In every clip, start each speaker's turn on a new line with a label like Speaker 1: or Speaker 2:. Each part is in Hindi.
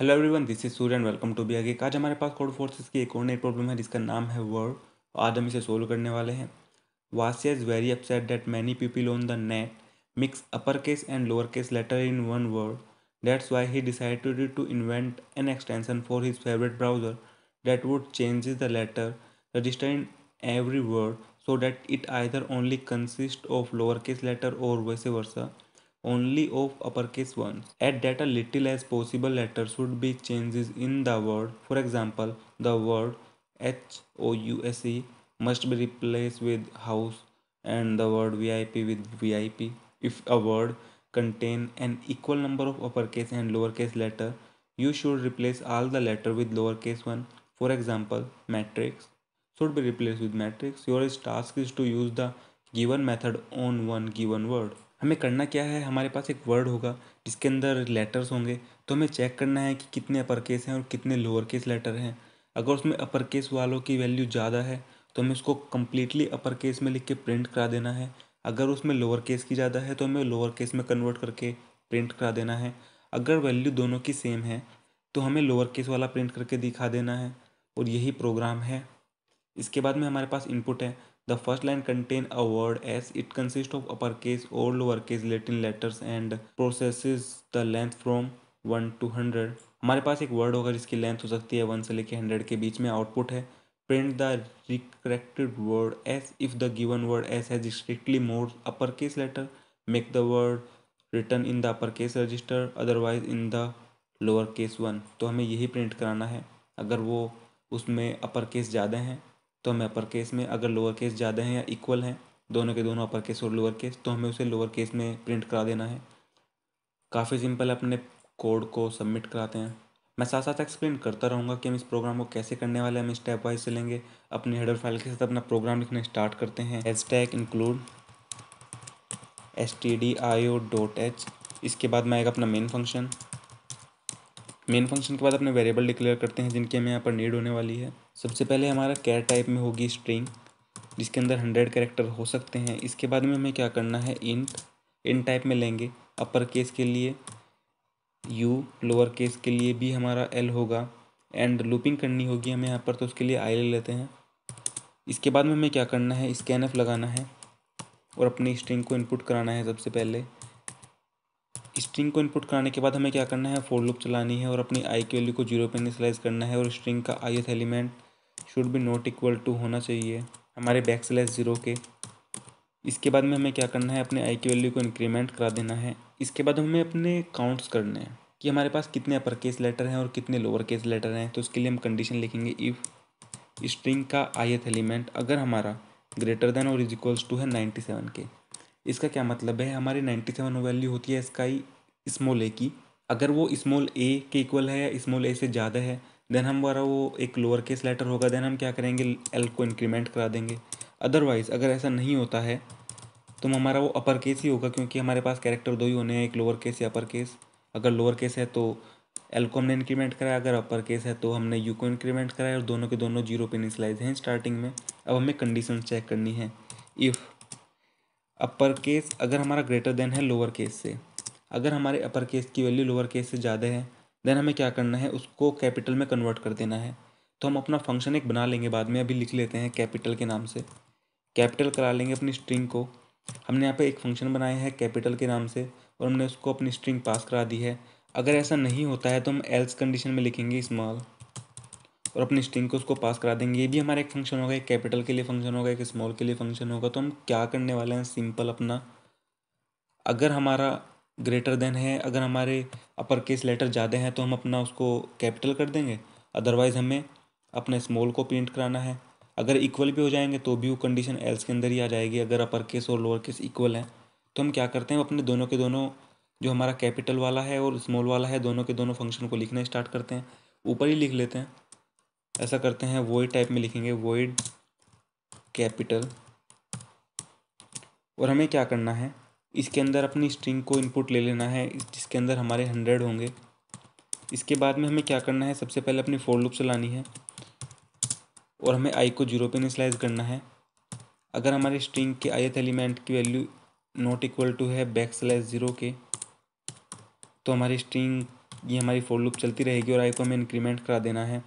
Speaker 1: Hello everyone this is Surya and welcome to बी अगेक आज हमारे पास कोड फोर्सेस की एक और नई प्रॉब्लम है जिसका नाम है वर्ड आज हम इसे सोल्व करने वाले हैं Vasya is very upset that many people on the net mix upper case and lower case letters in one word that's why he decided to invent an extension for his favourite browser that would change the letter register in every word so that it either only consist of lower case letters or vice versa only of uppercase ones. Add that a little as possible letter should be changes in the word. For example, the word H O U S E must be replaced with house and the word VIP with VIP. If a word contain an equal number of uppercase and lowercase letter, you should replace all the letter with lowercase one. For example, matrix should be replaced with matrix. Your task is to use the given method on one given word. हमें करना क्या है हमारे पास एक वर्ड होगा जिसके अंदर लेटर्स होंगे तो हमें चेक करना है कि कितने अपर केस हैं और कितने लोअर केस लेटर हैं अगर उसमें अपर केस वालों की वैल्यू ज़्यादा है तो हमें उसको कम्प्लीटली अपर केस में लिख के प्रिंट करा देना है अगर उसमें लोअर केस की ज़्यादा है तो हमें लोअर केस में कन्वर्ट करके प्रिंट करा देना है अगर वैल्यू दोनों की सेम है तो हमें लोअर केस वाला प्रिंट करके दिखा देना है और यही प्रोग्राम है इसके बाद में हमारे पास इनपुट है The first line contains a word S. It consists of uppercase or lowercase Latin letters and processes the length from 1 to 100. हमारे पास एक वर्ड होगा जिसकी लेंथ हो सकती है वन से लेकर हंड्रेड के बीच में आउटपुट है print the recorrected word s if the given word s has strictly more upper case letters make the word return in the upper case register otherwise in the lower case one तो हमें यही प्रिंट कराना है अगर वो उसमें अपर केस ज़्यादा हैं तो हमें अपर केस में अगर लोअर केस ज़्यादा है या इक्वल हैं दोनों के दोनों अपर केस और लोअर केस तो हमें उसे लोअर केस में प्रिंट करा देना है काफ़ी सिंपल अपने कोड को सबमिट कराते हैं मैं साथ साथ एक्सप्लेन करता रहूँगा कि हम इस प्रोग्राम को कैसे करने वाले हैं हम स्टेप वाइज चलेंगे अपनी हेडर फाइल के साथ अपना प्रोग्राम लिखना स्टार्ट करते हैं hash tag include S T D I O dot H इसके बाद मैं आएगा अपना मेन फंक्शन मेन फंक्शन के बाद अपने वेरिएबल डिक्लेयर करते हैं जिनकी हमें यहाँ पर नीड होने वाली है सबसे पहले हमारा कैर टाइप में होगी स्ट्रिंग जिसके अंदर हंड्रेड कैरेक्टर हो सकते हैं इसके बाद में हमें क्या करना है इंट इन टाइप में लेंगे अपर केस के लिए यू लोअर केस के लिए भी हमारा एल होगा एंड लूपिंग करनी होगी हमें यहाँ पर तो उसके लिए आई ले लेते हैं इसके बाद में हमें क्या करना है स्कैन एफ लगाना है और अपनी स्ट्रिंग को इनपुट कराना है सबसे पहले स्ट्रिंग को इनपुट कराने के बाद हमें क्या करना है फोर लूप चलानी है और अपनी आई की वैल्यू को जीरो पर इनिशलाइज करना है और स्ट्रिंग का I element should be not equal to होना चाहिए हमारे बैक स्लैस ज़ीरो के इसके बाद में हमें क्या करना है अपने आई की वैल्यू को इंक्रीमेंट करा देना है इसके बाद हमें अपने काउंट्स करने हैं कि हमारे पास कितने अपर केस लेटर हैं और कितने लोअर केस लेटर हैं तो उसके लिए हम कंडीशन लिखेंगे इफ़ स्ट्रिंग का एथ एलिमेंट अगर हमारा ग्रेटर देन और इज इक्वल्स टू है नाइन्टी सेवन के इसका क्या मतलब है हमारी नाइन्टी सेवन वैल्यू होती है इसका ही स्मॉल ए की अगर वो स्मॉल ए के इक्वल है या स्मॉल ए से ज़्यादा है देन हमारा वो एक लोअर केस लेटर होगा देन हम क्या करेंगे एल को इंक्रीमेंट करा देंगे अदरवाइज़ अगर ऐसा नहीं होता है तो हमारा वो अपर केस ही होगा क्योंकि हमारे पास कैरेक्टर दो ही होने हैं एक लोअर केस या अपर केस अगर लोअर केस है तो एल को हमने इंक्रीमेंट कराया अगर अपर केस है तो हमने यू को इंक्रीमेंट कराया और दोनों के दोनों जीरो पे हैं स्टार्टिंग में अब हमें कंडीशन चेक करनी है इफ़ अपर केस अगर हमारा ग्रेटर देन है लोअर केस से अगर हमारे अपर केस की वैल्यू लोअर केस से ज़्यादा है देन हमें क्या करना है उसको कैपिटल में कन्वर्ट कर देना है तो हम अपना फंक्शन एक बना लेंगे बाद में अभी लिख लेते हैं कैपिटल के नाम से कैपिटल करा लेंगे अपनी स्ट्रिंग को हमने यहाँ पे एक फंक्शन बनाया है कैपिटल के नाम से और हमने उसको अपनी स्ट्रिंग पास करा दी है अगर ऐसा नहीं होता है तो हम एल्स कंडीशन में लिखेंगे स्मॉल और अपनी स्ट्रिंग को उसको पास करा देंगे ये भी हमारा एक फंक्शन होगा एक कैपिटल के लिए फंक्शन होगा एक स्मॉल के लिए फंक्शन होगा तो हम क्या करने वाले हैं सिंपल अपना अगर हमारा ग्रेटर देन है अगर हमारे अपर केस लेटर ज़्यादा हैं तो हम अपना उसको कैपिटल कर देंगे अदरवाइज़ हमें अपने स्मॉल को प्रिंट कराना है अगर इक्वल भी हो जाएंगे तो भी वो कंडीशन एल्स के अंदर ही आ जाएगी अगर अपर केस और लोअर केस इक्वल हैं तो हम क्या करते हैं अपने दोनों के दोनों जो हमारा कैपिटल वाला है और स्मॉल वाला है दोनों के दोनों फंक्शन को लिखना स्टार्ट करते हैं ऊपर ही लिख लेते हैं ऐसा करते हैं वोइड टाइप में लिखेंगे वोइड कैपिटल और हमें क्या करना है इसके अंदर अपनी स्ट्रिंग को इनपुट ले लेना है जिसके अंदर हमारे हंड्रेड होंगे इसके बाद में हमें क्या करना है सबसे पहले अपनी फोर लूप चलानी है और हमें आई को जीरो पे इनिशलाइज करना है अगर हमारे स्ट्रिंग के आई एलिमेंट की वैल्यू नॉट इक्वल टू है बैक स्लैश ज़ीरो के तो हमारी स्ट्रिंग ये हमारी फोर लूप चलती रहेगी और आई को हमें इंक्रीमेंट करा देना है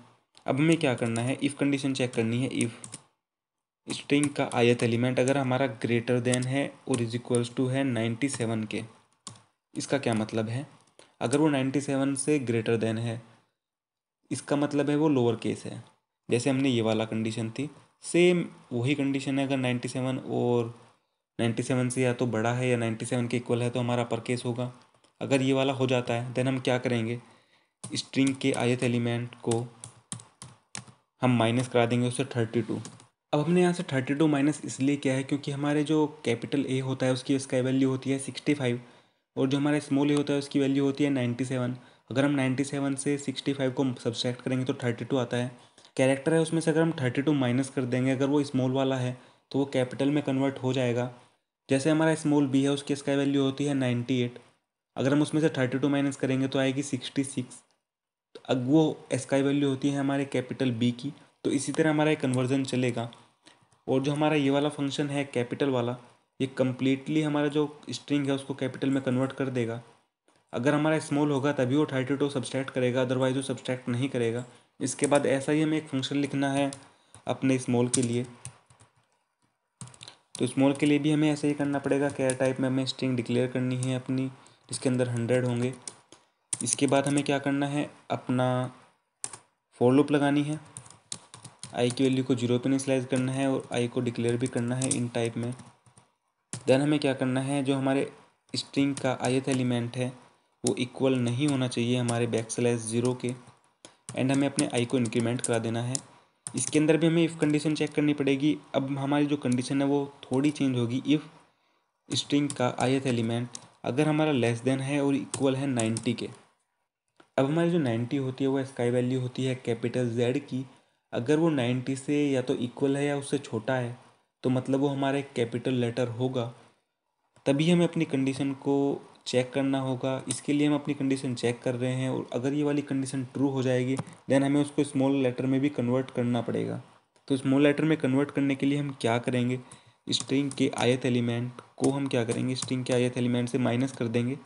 Speaker 1: अब हमें क्या करना है इफ़ कंडीशन चेक करनी है इफ़ स्ट्रिंग का आयत एलिमेंट अगर हमारा ग्रेटर देन है और इज इक्वल्स टू है नाइन्टी सेवन के इसका क्या मतलब है अगर वो नाइन्टी सेवन से ग्रेटर देन है इसका मतलब है वो लोअर केस है जैसे हमने ये वाला कंडीशन थी सेम वही कंडीशन है अगर नाइन्टी सेवन और नाइन्टी सेवन से या तो बड़ा है या नाइन्टी सेवन के इक्वल है तो हमारा अपर केस होगा अगर ये वाला हो जाता है देन हम क्या करेंगे स्ट्रिंग के आयत एलिमेंट को हम माइनस करा देंगे उससे थर्टी टू अब हमने यहाँ से थर्टी टू माइनस इसलिए किया है क्योंकि हमारे जो कैपिटल ए होता है उसकी उसका वैल्यू होती है सिक्सटी फाइव और जो हमारा स्मॉल ए होता है उसकी वैल्यू होती है नाइन्टी सेवन अगर हम नाइन्टी सेवन से सिक्सटी फाइव को सब्सट्रैक्ट करेंगे तो थर्टी टू आता है कैरेक्टर है उसमें से अगर हम थर्टी टू माइनस कर देंगे अगर वो स्मॉल वाला है तो वो कैपिटल में कन्वर्ट हो जाएगा जैसे हमारा स्मॉल बी है उसकी इसका वैल्यू होती है नाइन्टी एट अगर हम उसमें से थर्टी टू माइनस करेंगे तो आएगी सिक्सटी सिक्स अब वो एस का वैल्यू होती है हमारे कैपिटल बी की तो इसी तरह हमारा ये कन्वर्जन चलेगा और जो हमारा ये वाला फंक्शन है कैपिटल वाला ये कम्प्लीटली हमारा जो स्ट्रिंग है उसको कैपिटल में कन्वर्ट कर देगा अगर हमारा स्मॉल होगा तभी वो थर्टी टू सब्सट्रैक्ट करेगा अदरवाइज वो सब्सट्रैक्ट नहीं करेगा इसके बाद ऐसा ही हमें एक फंक्शन लिखना है अपने स्मॉल के लिए तो स्मॉल के लिए भी हमें ऐसा ही करना पड़ेगा कैर टाइप में हमें स्ट्रिंग डिक्लेयर करनी है अपनी जिसके अंदर हंड्रेड होंगे इसके बाद हमें क्या करना है अपना फोर लूप लगानी है आई की वैल्यू को जीरो पे इनिशलाइज करना है और आई को डिक्लेयर भी करना है इन टाइप में देन हमें क्या करना है जो हमारे स्ट्रिंग का आयत एलिमेंट है वो इक्वल नहीं होना चाहिए हमारे बैक स्लाइज ज़ीरो के एंड हमें अपने आई को इंक्रीमेंट करा देना है इसके अंदर भी हमें इफ़ कंडीशन चेक करनी पड़ेगी अब हमारी जो कंडीशन है वो थोड़ी चेंज होगी इफ़ स्ट्रिंग का आयत एलिमेंट अगर हमारा लेस देन है और इक्वल है नाइन्टी के अब हमारी जो नाइन्टी होती है वो स्काई वैल्यू होती है कैपिटल जेड की अगर वो नाइन्टी से या तो इक्वल है या उससे छोटा है तो मतलब वो हमारा एक कैपिटल लेटर होगा तभी हमें अपनी कंडीशन को चेक करना होगा इसके लिए हम अपनी कंडीशन चेक कर रहे हैं और अगर ये वाली कंडीशन ट्रू हो जाएगी देन हमें उसको स्मॉल लेटर में भी कन्वर्ट करना पड़ेगा तो स्मॉल लेटर में कन्वर्ट करने के लिए हम क्या करेंगे स्ट्रिंग के आयत एलिमेंट को हम क्या करेंगे स्ट्रिंग के आयत एलिमेंट से माइनस कर देंगे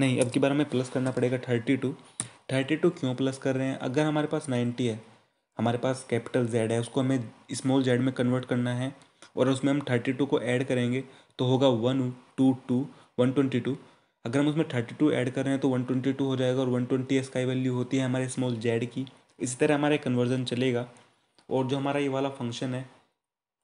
Speaker 1: नहीं अब की बार हमें प्लस करना पड़ेगा थर्टी टू थर्टी टू क्यों प्लस कर रहे हैं अगर हमारे पास नाइन्टी है हमारे पास कैपिटल जेड है उसको हमें स्मॉल जेड में कन्वर्ट करना है और उसमें हम थर्टी टू को ऐड करेंगे तो होगा one two two one twenty two अगर हम उसमें थर्टी टू ऐड कर रहे हैं तो वन ट्वेंटी टू हो जाएगा और वन ट्वेंटी एस का वैल्यू होती है हमारे स्मॉल जेड की इसी तरह हमारा कन्वर्जन चलेगा और जो हमारा ये वाला फंक्शन है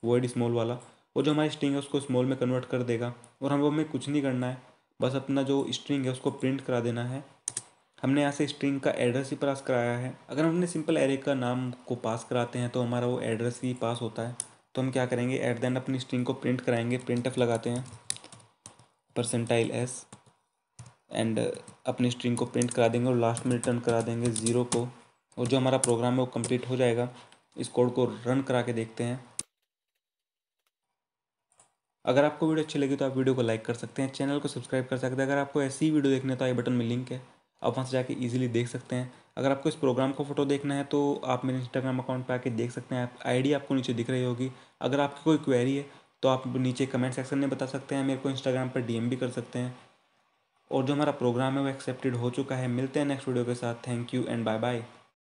Speaker 1: वर्ड स्मॉल वाला वो जो हमारी स्ट्रिंग है उसको स्मॉल में कन्वर्ट कर देगा और हम हमें कुछ नहीं करना है बस अपना जो स्ट्रिंग है उसको प्रिंट करा देना है हमने यहाँ से स्ट्रिंग का एड्रेस ही पास कराया है अगर हमने सिंपल एरे का नाम को पास कराते हैं तो हमारा वो एड्रेस ही पास होता है तो हम क्या करेंगे एट दैन अपनी स्ट्रिंग को प्रिंट कराएंगे प्रिंट एफ लगाते हैं परसेंटाइल एस एंड अपनी स्ट्रिंग को प्रिंट करा देंगे और लास्ट में रिटर्न करा देंगे ज़ीरो को और जो हमारा प्रोग्राम है वो कंप्लीट हो जाएगा इस कोड को रन करा के देखते हैं अगर आपको वीडियो अच्छी लगी तो आप वीडियो को लाइक कर सकते हैं चैनल को सब्सक्राइब कर सकते हैं अगर आपको ऐसी वीडियो देखने तो आई बटन में लिंक है आप वहाँ से जाकर ईजिली देख सकते हैं अगर आपको इस प्रोग्राम का फोटो देखना है तो आप मेरे इंस्टाग्राम अकाउंट पर आके देख सकते हैं आप आईडी आपको नीचे दिख रही होगी अगर आपकी कोई क्वेरी है तो आप नीचे कमेंट सेक्शन में बता सकते हैं मेरे को इंस्टाग्राम पर डीएम भी कर सकते हैं और जो हमारा प्रोग्राम है वो एक्सेप्टेड हो चुका है मिलते हैं नेक्स्ट वीडियो के साथ thank you and bye bye